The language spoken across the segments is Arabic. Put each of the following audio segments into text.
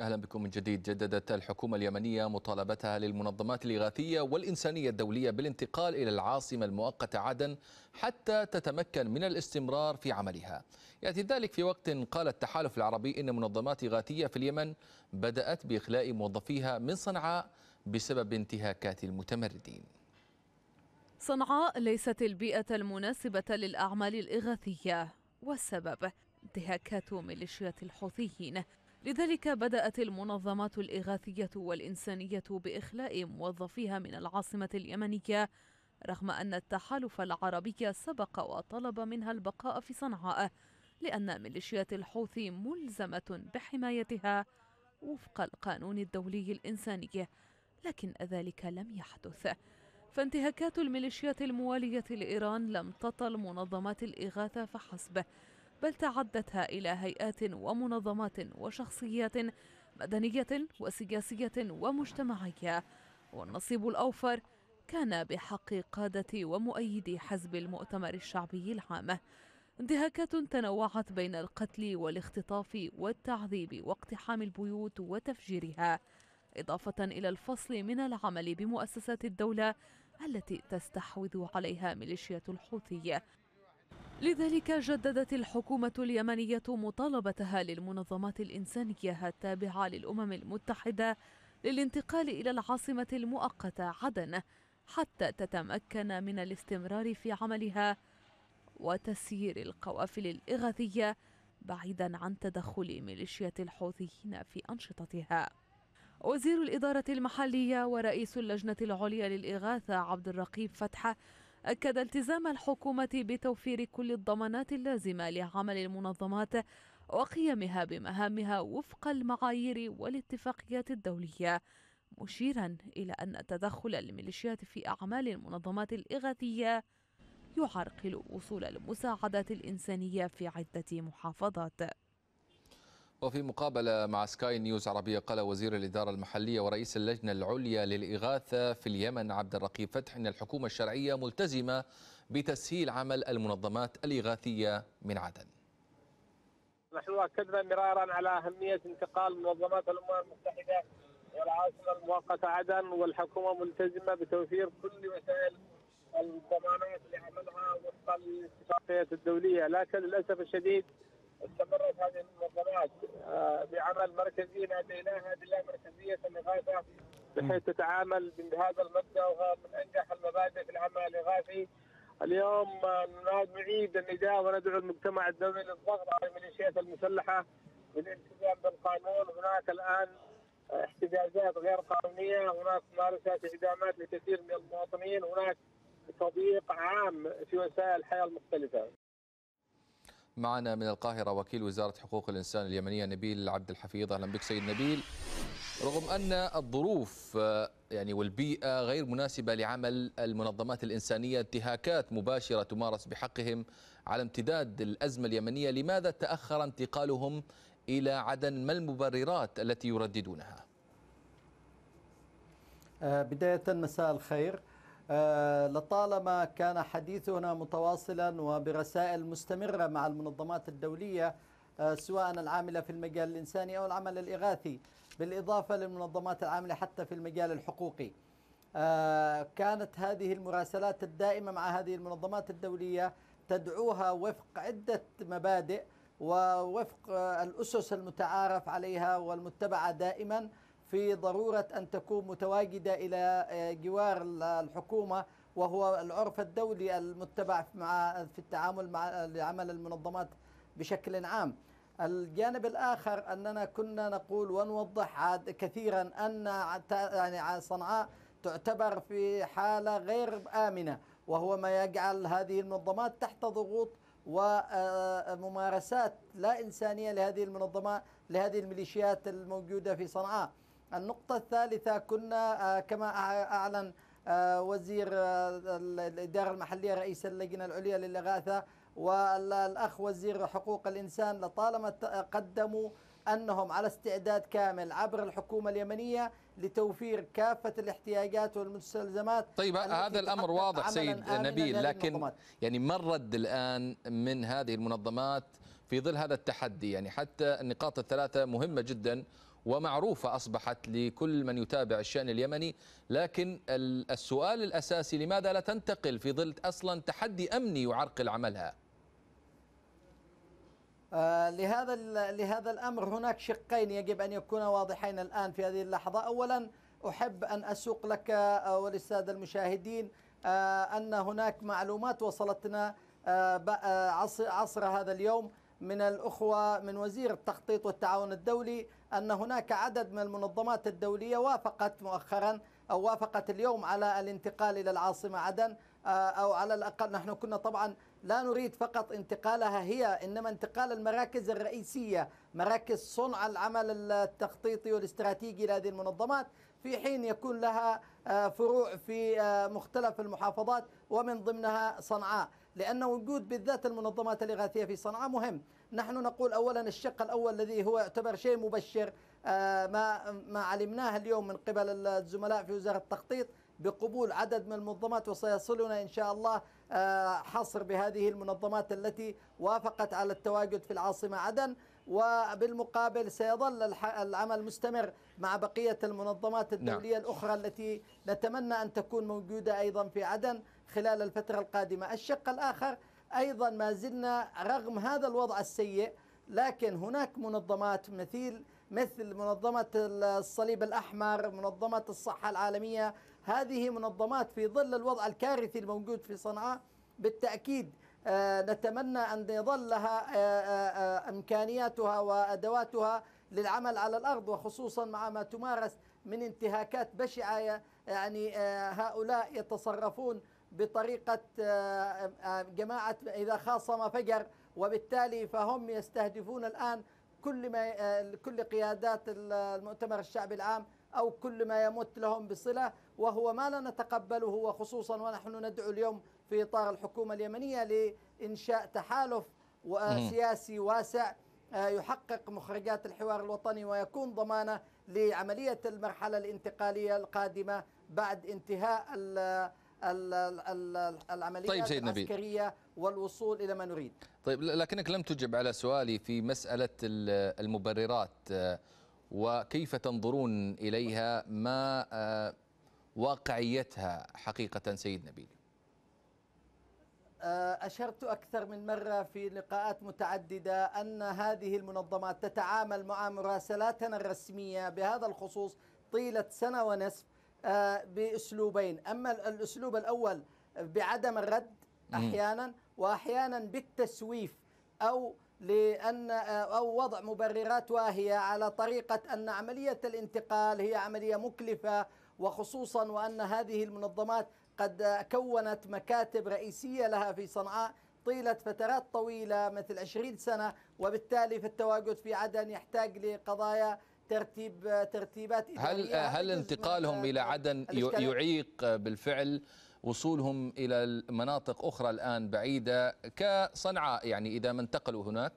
أهلا بكم من جديد جددت الحكومة اليمنية مطالبتها للمنظمات الإغاثية والإنسانية الدولية بالانتقال إلى العاصمة المؤقتة عدن حتى تتمكن من الاستمرار في عملها يأتي ذلك في وقت قال التحالف العربي إن منظمات إغاثية في اليمن بدأت بإخلاء موظفيها من صنعاء بسبب انتهاكات المتمردين صنعاء ليست البيئة المناسبة للأعمال الإغاثية والسبب انتهاكات ميليشيات الحوثيين لذلك بدأت المنظمات الإغاثية والإنسانية بإخلاء موظفيها من العاصمة اليمنية رغم أن التحالف العربي سبق وطلب منها البقاء في صنعاء لأن ميليشيات الحوثي ملزمة بحمايتها وفق القانون الدولي الإنساني لكن ذلك لم يحدث فانتهاكات الميليشيات الموالية لإيران لم تطل منظمات الإغاثة فحسب بل تعدتها إلى هيئات ومنظمات وشخصيات مدنية وسياسية ومجتمعية والنصيب الأوفر كان بحق قادة ومؤيدي حزب المؤتمر الشعبي العام انتهاكات تنوعت بين القتل والاختطاف والتعذيب واقتحام البيوت وتفجيرها إضافة إلى الفصل من العمل بمؤسسات الدولة التي تستحوذ عليها ميليشيات الحوثية لذلك جددت الحكومة اليمنية مطالبتها للمنظمات الإنسانية التابعة للأمم المتحدة للانتقال إلى العاصمة المؤقتة عدن حتى تتمكن من الاستمرار في عملها وتسيير القوافل الإغاثية بعيدا عن تدخل ميليشيا الحوثيين في أنشطتها وزير الإدارة المحلية ورئيس اللجنة العليا للإغاثة عبد الرقيب فتحة أكد التزام الحكومة بتوفير كل الضمانات اللازمة لعمل المنظمات وقيامها بمهامها وفق المعايير والاتفاقيات الدولية مشيرا إلى أن تدخل الميليشيات في أعمال المنظمات الإغاثية يعرقل وصول المساعدات الإنسانية في عدة محافظات وفي مقابلة مع سكاي نيوز عربية قال وزير الإدارة المحلية ورئيس اللجنة العليا للإغاثة في اليمن عبد الرقيب فتح إن الحكومة الشرعية ملتزمة بتسهيل عمل المنظمات الإغاثية من عدن نحن أكدنا مرارا على أهمية انتقال منظمات الأمم المتحدة والعاصمة المؤقتة عدن والحكومة ملتزمة بتوفير كل وسائل الضمانات لعملها وفقا للاتفاقيات الدولية لكن للأسف الشديد استمرت هذه المنظمات آه، بعمل مركزي ناديناها بالله مركزيه الإغاثة بحيث تتعامل بهذا المبدا وهذا من انجح المبادئ في العمل الاغاثي. اليوم آه، نعيد النداء وندعو المجتمع الدولي للضغط على الميليشيات المسلحه بالالتزام بالقانون، هناك الان آه، احتجاجات غير قانونيه، هناك ممارسات اعدامات لكثير من المواطنين، هناك تضييق عام في وسائل الحياه المختلفه. معنا من القاهرة وكيل وزارة حقوق الإنسان اليمنية نبيل عبد الحفيظ أهلا بك سيد نبيل رغم أن الظروف آه، يعني والبيئة غير مناسبة لعمل المنظمات الإنسانية انتهاكات مباشرة تمارس بحقهم على امتداد الأزمة اليمنية لماذا تأخر انتقالهم إلى عدن ما المبررات التي يرددونها آه، بداية مساء الخير آه، لطالما كان حديثنا متواصلا وبرسائل مستمرة مع المنظمات الدولية آه، سواء العاملة في المجال الإنساني أو العمل الإغاثي بالإضافة للمنظمات العاملة حتى في المجال الحقوقي آه، كانت هذه المراسلات الدائمة مع هذه المنظمات الدولية تدعوها وفق عدة مبادئ ووفق الأسس المتعارف عليها والمتبعة دائما في ضرورة أن تكون متواجدة إلى آه، جوار الحكومة وهو العرف الدولي المتبع مع في التعامل مع لعمل المنظمات بشكل عام الجانب الآخر أننا كنا نقول ونوضح كثيرا أن يعني صنعاء تعتبر في حالة غير آمنة وهو ما يجعل هذه المنظمات تحت ضغوط وممارسات آه، لا إنسانية لهذه المنظمات لهذه الميليشيات الموجودة في صنعاء النقطة الثالثة كنا آه، كما أعلن آه، وزير آه، الإدارة المحلية رئيس اللجنة العليا للإغاثة والأخ وزير حقوق الإنسان لطالما قدموا أنهم على استعداد كامل عبر الحكومة اليمنية لتوفير كافة الاحتياجات والمستلزمات طيب هذا الأمر واضح سيد نبيل لكن يعني ما الرد الآن من هذه المنظمات في ظل هذا التحدي يعني حتى النقاط الثلاثة مهمة جدا ومعروفة أصبحت لكل من يتابع الشأن اليمني لكن السؤال الأساسي لماذا لا تنتقل في ظل أصلا تحدي أمني يعرقل عملها آه لهذا لهذا الامر هناك شقين يجب ان يكون واضحين الان في هذه اللحظه، اولا احب ان اسوق لك وللساده المشاهدين آه ان هناك معلومات وصلتنا آه, آه، عصر هذا اليوم من الأخوة من وزير التخطيط والتعاون الدولي أن هناك عدد من المنظمات الدولية وافقت مؤخرا أو وافقت اليوم على الانتقال إلى العاصمة عدن آه، أو على الأقل نحن كنا طبعا لا نريد فقط انتقالها هي إنما انتقال المراكز الرئيسية مراكز صنع العمل التخطيطي والاستراتيجي لهذه المنظمات في حين يكون لها آه، فروع في آه، مختلف المحافظات ومن ضمنها صنعاء لأن وجود بالذات المنظمات الإغاثية في صنعاء مهم نحن نقول أولا الشق الأول الذي هو يعتبر شيء مبشر آه، ما ما علمناه اليوم من قبل الزملاء في وزارة التخطيط بقبول عدد من المنظمات وسيصلنا إن شاء الله آه، حصر بهذه المنظمات التي وافقت على التواجد في العاصمة عدن وبالمقابل سيظل العمل مستمر مع بقية المنظمات نعم. الدولية نعم. الأخرى التي نتمنى أن تكون موجودة أيضا في عدن خلال الفترة القادمة الشق الآخر أيضا ما زلنا رغم هذا الوضع السيء لكن هناك منظمات مثيل مثل منظمة الصليب الأحمر منظمة الصحة العالمية هذه منظمات في ظل الوضع الكارثي الموجود في صنعاء بالتأكيد آه، نتمنى أن يظل لها آه، آه، إمكانياتها وأدواتها للعمل على الأرض وخصوصا مع ما تمارس من انتهاكات بشعة يعني هؤلاء يتصرفون بطريقة آه، آه، جماعة إذا خاصم فجر وبالتالي فهم يستهدفون الآن كل ما آه، كل قيادات المؤتمر الشعبي العام أو كل ما يمت لهم بصلة وهو ما لا نتقبله وخصوصا ونحن ندعو اليوم في إطار الحكومة اليمنية لإنشاء تحالف سياسي واسع يحقق مخرجات الحوار الوطني ويكون ضمانه لعمليه المرحله الانتقاليه القادمه بعد انتهاء العملية طيب سيد العسكرية والوصول إلى ما نريد طيب لكنك لم تجب على سؤالي في مسألة المبررات آه، وكيف تنظرون إليها ما آه، واقعيتها حقيقة سيد نبيل آه، أشرت أكثر من مرة في لقاءات متعددة أن هذه المنظمات تتعامل مع مراسلاتنا الرسمية بهذا الخصوص طيلة سنة ونصف آه، باسلوبين اما الاسلوب الاول بعدم الرد احيانا واحيانا بالتسويف او لأن آه، أو وضع مبررات واهية على طريقة أن عملية الانتقال هي عملية مكلفة وخصوصا وأن هذه المنظمات قد كونت مكاتب رئيسية لها في صنعاء طيلة فترات طويلة مثل 20 سنة وبالتالي في التواجد في عدن يحتاج لقضايا ترتيب ترتيبات هل هل انتقالهم الى عدن يعيق بالفعل وصولهم الى مناطق اخرى الان بعيده كصنعاء يعني اذا ما انتقلوا هناك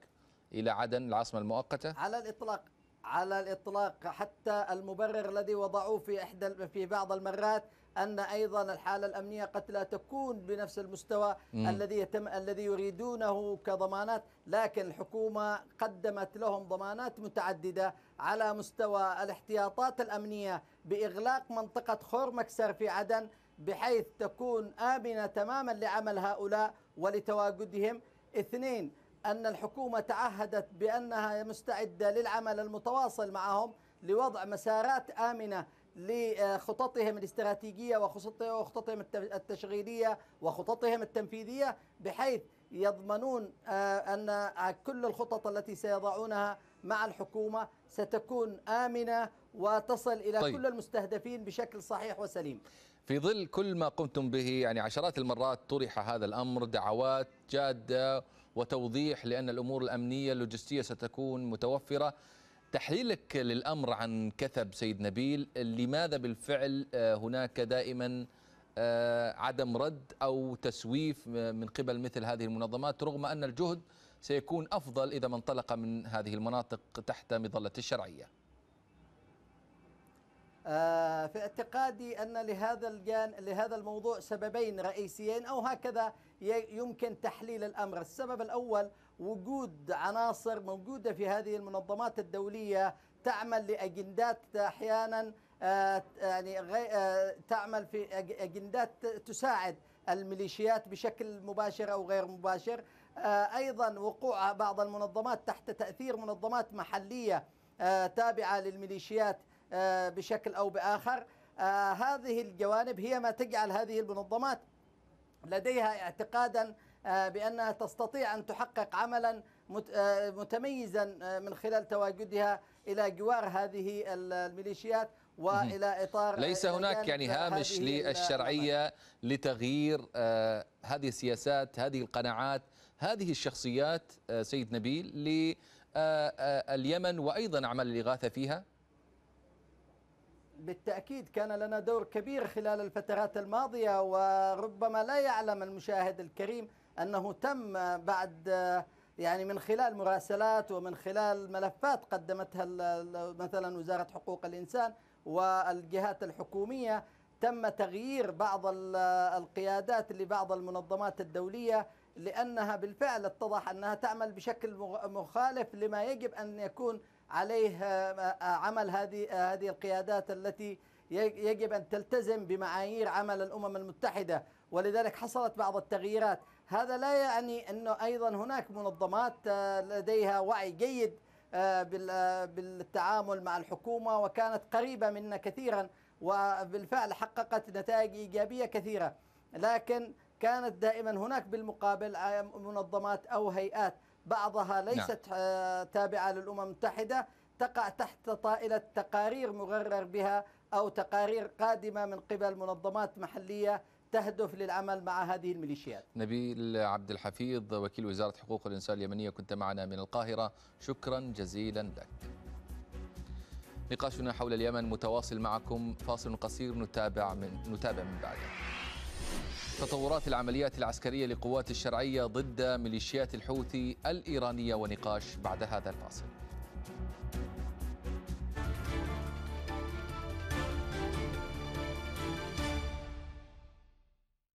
الى عدن العاصمه المؤقته على الاطلاق على الاطلاق حتى المبرر الذي وضعوه في احدى في بعض المرات أن أيضا الحالة الأمنية قد لا تكون بنفس المستوى مم. الذي يتم الذي يريدونه كضمانات لكن الحكومة قدمت لهم ضمانات متعددة على مستوى الاحتياطات الأمنية بإغلاق منطقة خور مكسر في عدن بحيث تكون آمنة تماما لعمل هؤلاء ولتواجدهم اثنين أن الحكومة تعهدت بأنها مستعدة للعمل المتواصل معهم لوضع مسارات آمنة لخططهم الاستراتيجيه وخططهم التشغيليه وخططهم التنفيذيه بحيث يضمنون آه، ان كل الخطط التي سيضعونها مع الحكومه ستكون امنه وتصل الى طيب. كل المستهدفين بشكل صحيح وسليم. في ظل كل ما قمتم به يعني عشرات المرات طرح هذا الامر دعوات جاده وتوضيح لان الامور الامنيه اللوجستيه ستكون متوفره تحليلك للأمر عن كثب سيد نبيل لماذا بالفعل آه، هناك دائما آه، عدم رد أو تسويف آه، من قبل مثل هذه المنظمات رغم أن الجهد سيكون أفضل إذا ما انطلق من هذه المناطق تحت مظلة الشرعية في اعتقادي أن لهذا الجان لهذا الموضوع سببين رئيسيين أو هكذا يمكن تحليل الأمر السبب الأول وجود عناصر موجودة في هذه المنظمات الدولية تعمل لأجندات أحيانا آه، يعني آه، تعمل في أجندات تساعد الميليشيات بشكل مباشر أو غير مباشر آه، أيضا وقوع بعض المنظمات تحت تأثير منظمات محلية تابعة للميليشيات بشكل أو بآخر هذه الجوانب هي ما تجعل هذه المنظمات لديها اعتقادا آه، بأنها تستطيع أن تحقق عملا آه، متميزا آه، من خلال تواجدها إلى جوار هذه الميليشيات والى اطار ليس هناك يعني هامش للشرعيه لتغيير هذه السياسات هذه القناعات هذه الشخصيات سيد نبيل لليمن وايضا اعمال الاغاثه فيها بالتأكيد كان لنا دور كبير خلال الفترات الماضية وربما لا يعلم المشاهد الكريم أنه تم بعد يعني من خلال مراسلات ومن خلال ملفات قدمتها مثلا وزارة حقوق الإنسان والجهات الحكومية تم تغيير بعض القيادات لبعض المنظمات الدولية لأنها بالفعل اتضح أنها تعمل بشكل مخالف لما يجب أن يكون عليه آه، عمل هذه هذه القيادات التي يجب أن تلتزم بمعايير عمل الأمم المتحدة ولذلك حصلت بعض التغييرات هذا لا يعني أنه أيضا هناك منظمات آه، لديها وعي جيد آه، آه، بالتعامل مع الحكومة وكانت قريبة منا كثيرا وبالفعل حققت نتائج إيجابية كثيرة لكن كانت دائما هناك بالمقابل منظمات أو هيئات بعضها نعم. ليست نعم. تابعة للأمم المتحدة تقع تحت طائلة تقارير مغرر بها أو تقارير قادمة من قبل منظمات محلية تهدف للعمل مع هذه الميليشيات نبيل عبد الحفيظ وكيل وزارة حقوق الإنسان اليمنية كنت معنا من القاهرة شكرا جزيلا لك نقاشنا حول اليمن متواصل معكم فاصل قصير نتابع من نتابع من بعده تطورات العمليات العسكرية لقوات الشرعية ضد ميليشيات الحوثي الإيرانية ونقاش بعد هذا الفاصل